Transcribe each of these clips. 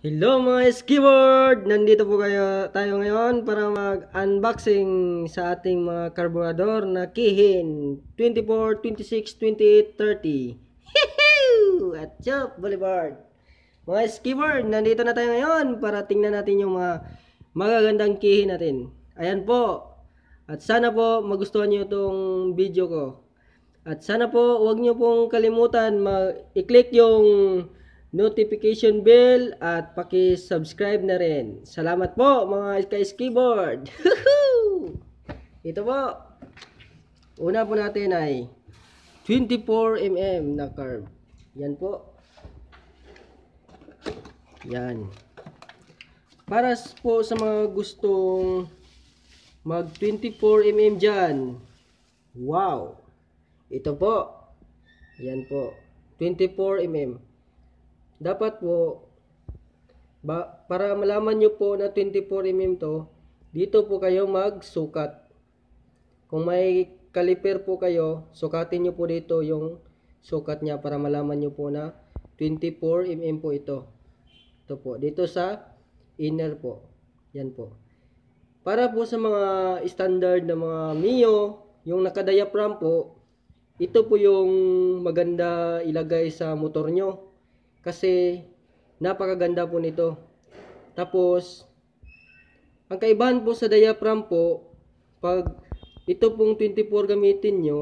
Hello mga skeward! Nandito po kayo, tayo ngayon para mag-unboxing sa ating mga carburador na Kihin 24, 26, 28, 30 At Chop Boulevard Mga skeward, nandito na tayo ngayon para tingnan natin yung mga magagandang Kihin natin Ayan po! At sana po magustuhan nyo itong video ko At sana po huwag nyo pong kalimutan i-click yung notification bell at paki-subscribe na rin. Salamat po mga ka-skateboard. Ito po. Una po natin ay 24 mm na curve. Yan po. Yan. Para po sa mga gustong mag 24 mm dyan. Wow. Ito po. Yan po. 24 mm dapat po ba, para malaman nyo po na 24mm to dito po kayo magsukat kung may caliper po kayo sukatin nyo po dito yung sukat niya para malaman nyo po na 24mm po ito ito po dito sa inner po yan po para po sa mga standard na mga Mio yung naka diaphragm po ito po yung maganda ilagay sa motor nyo kasi napakaganda po nito. Tapos, ang kaibahan po sa diaphragm po, pag ito pong 24 gamitin nyo,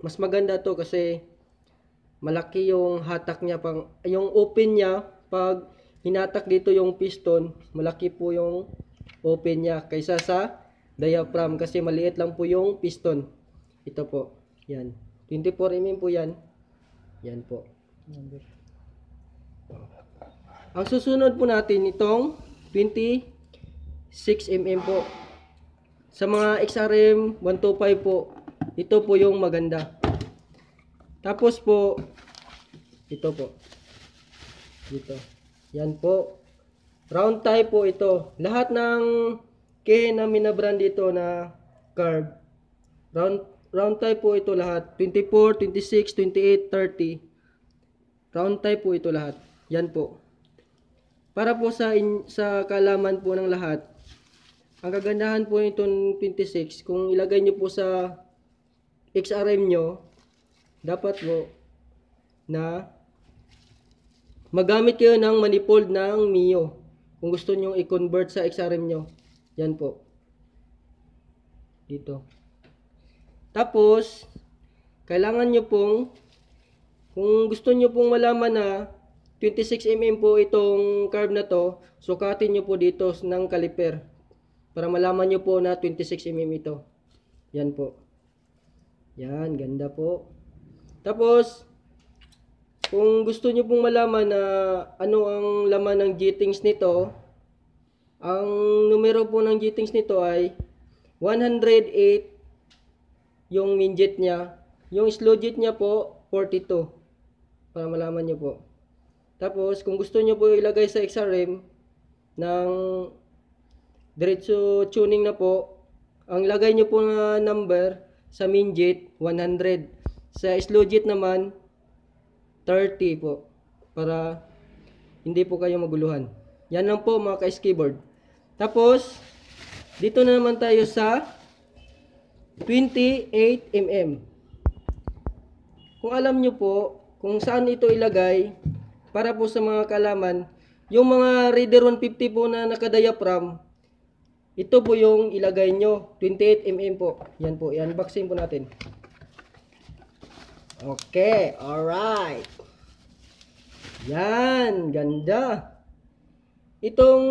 mas maganda to kasi malaki yung hatak niya, pang, yung open niya, pag hinatak dito yung piston, malaki po yung open niya kaysa sa diaphragm kasi maliit lang po yung piston. Ito po, yan. 24 mm po yan. Yan po. Number ang susunod po natin itong 26mm po. Sa mga XRM 125 po, ito po yung maganda. Tapos po, ito po. Dito. Yan po. Round type po ito. Lahat ng kehe na minabrand dito na carb. Round, round type po ito lahat. 24, 26, 28, 30. Round type po ito lahat. Yan po. Para po sa, in, sa kalaman po ng lahat, ang kagandahan po nitong 26, kung ilagay nyo po sa XRM nyo, dapat po na magamit kayo ng manifold ng MIO Kung gusto nyo i-convert sa XRM nyo. Yan po. Dito. Tapos, kailangan nyo pong, kung gusto nyo pong malaman na 26 mm po itong curve na to. Sukatin nyo po dito ng caliper. Para malaman nyo po na 26 mm ito. Yan po. Yan, ganda po. Tapos, kung gusto nyo pong malaman na ano ang laman ng jettings nito, ang numero po ng jettings nito ay 108 yung minjet niya. Yung slow jet niya po, 42. Para malaman nyo po. Tapos, kung gusto nyo po ilagay sa XRM ng diretso tuning na po, ang lagay nyo po na ah, number sa minjit, 100. Sa slowjit naman, 30 po. Para hindi po kayo maguluhan. Yan lang po mga ka skateboard Tapos, dito na naman tayo sa 28mm. Kung alam nyo po, kung saan ito ilagay, para po sa mga kalaman, yung mga Raider 150 po na naka-diaphragm, ito po yung ilagay nyo, 28mm po. Yan po, yan, unboxing po natin. Okay, alright. Yan, ganda. Itong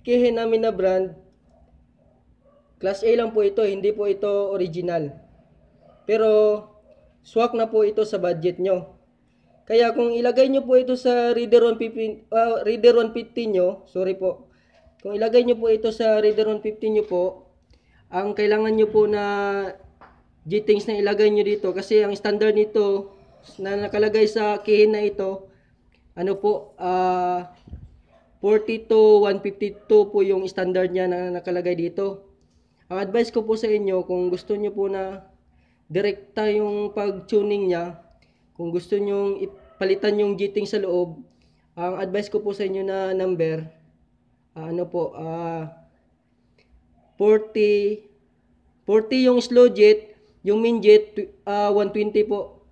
kihin namin na brand, class A lang po ito, hindi po ito original. Pero, swak na po ito sa budget nyo. Kaya kung ilagay nyo po ito sa reader 115, uh, ah, reader 115 nyo, sorry po. Kung ilagay nyo po ito sa reader 115 nyo po, ang kailangan nyo po na G-things na ilagay nyo dito kasi ang standard nito na nakalagay sa kihin na ito, ano po, uh, 42, 152 po yung standard niya na nakalagay dito. Ang advice ko po sa inyo, kung gusto nyo po na direkta yung pag-tuning niya, kung gusto nyong palitan yung jetting sa loob, ang advice ko po sa inyo na number, uh, ano po, uh, 40, 40 yung slow jet, yung min jet, uh, ah, 120 po.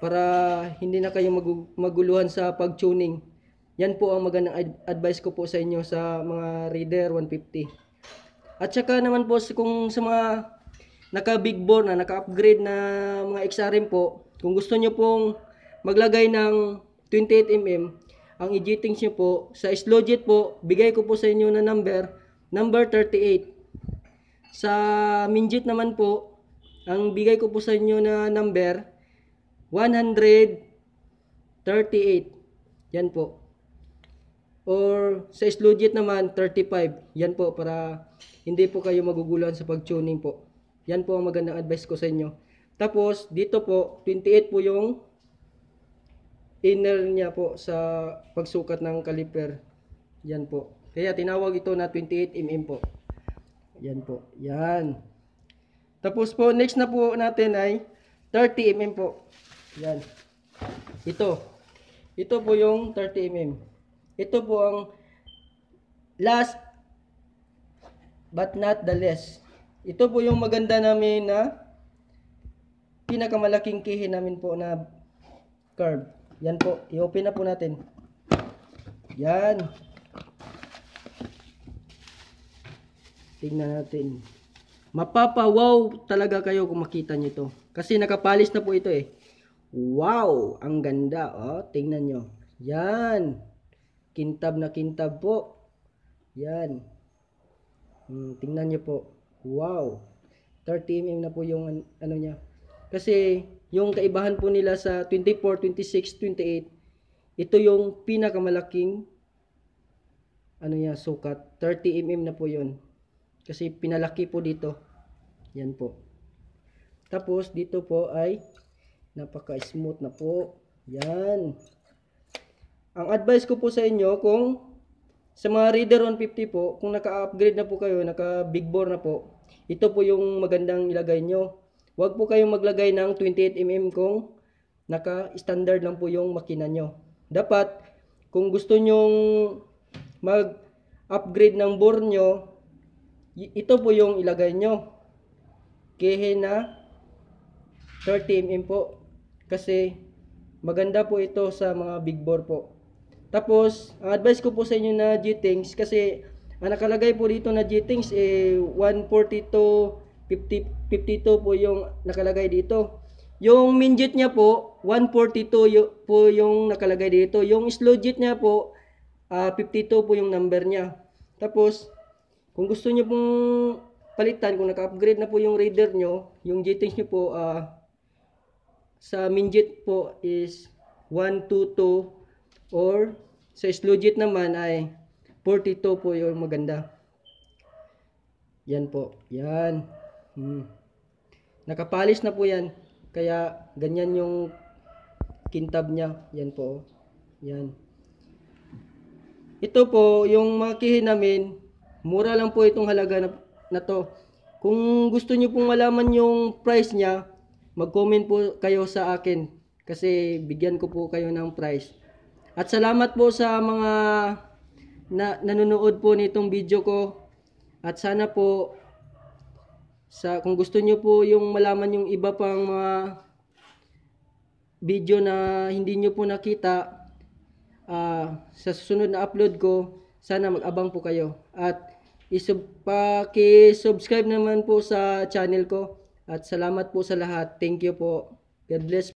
Para hindi na kayo mag maguluhan sa pag-tuning. Yan po ang magandang ad advice ko po sa inyo sa mga reader 150. At saka naman po kung sa mga naka big bore na naka-upgrade na mga XRM po, kung gusto nyo pong maglagay ng 28mm, ang ejectings nyo po, sa slow jet po, bigay ko po sa inyo na number, number 38. Sa minjit naman po, ang bigay ko po sa inyo na number, 138. Yan po. Or sa slow jet naman, 35. Yan po, para hindi po kayo magugulan sa pag-tuning po. Yan po ang magandang advice ko sa inyo. Tapos, dito po, 28 po yung inner niya po sa pagsukat ng caliper. Yan po. Kaya tinawag ito na 28 mm po. Yan po. Yan. Tapos po, next na po natin ay 30 mm po. Yan. Ito. Ito po yung 30 mm. Ito po ang last but not the less. Ito po yung maganda namin na pinakamalaking kihin namin po na curve. Yan po. I-open na po natin. Yan. Tingnan natin. Mapapawaw talaga kayo kung makita nyo ito. Kasi nakapalis na po ito eh. Wow! Ang ganda. Oh, tingnan nyo. Yan. Kintab na kintab po. Yan. Hmm, tingnan nyo po. Wow. 30mm na po yung ano niya. Kasi yung kaibahan po nila sa 24, 26, 28, ito yung pinakamalaking ano niya, sukat. 30 mm na po yon Kasi pinalaki po dito. Yan po. Tapos dito po ay napaka-smooth na po. Yan. Ang advice ko po sa inyo kung sa mga Reader on 50 po, kung naka-upgrade na po kayo, naka-big bore na po, ito po yung magandang ilagay nyo Huwag po kayong maglagay ng 28mm kung naka-standard lang po yung makina nyo. Dapat, kung gusto nyong mag-upgrade ng bore nyo, ito po yung ilagay nyo. Kehe na 30mm po. Kasi maganda po ito sa mga big bore po. Tapos, ang advice ko po sa inyo na g tings kasi ang nakalagay po dito na g tings eh 140 to 50, 52 po yung nakalagay dito. Yung min niya po, 142 po yung nakalagay dito. Yung slow niya po, uh, ah, 52 po yung number niya. Tapos, kung gusto niyo pong palitan, kung naka-upgrade na po yung reader nyo, yung jettings nyo po, uh, sa minjet po is 122 or sa slow naman ay 42 po yung maganda. Yan po. Yan. Hmm. Nakapalis na po yan. Kaya ganyan yung kintab niya. Yan po. Oh. Yan. Ito po, yung makihin namin, mura lang po itong halaga na, na to. Kung gusto nyo pong malaman yung price niya, mag-comment po kayo sa akin. Kasi bigyan ko po kayo ng price. At salamat po sa mga na, nanonood po nitong video ko. At sana po sa, kung gusto niyo po yung malaman yung iba pang mga video na hindi niyo po nakita, uh, sa susunod na upload ko, sana mag-abang po kayo. At isub, paki-subscribe naman po sa channel ko. At salamat po sa lahat. Thank you po. God bless.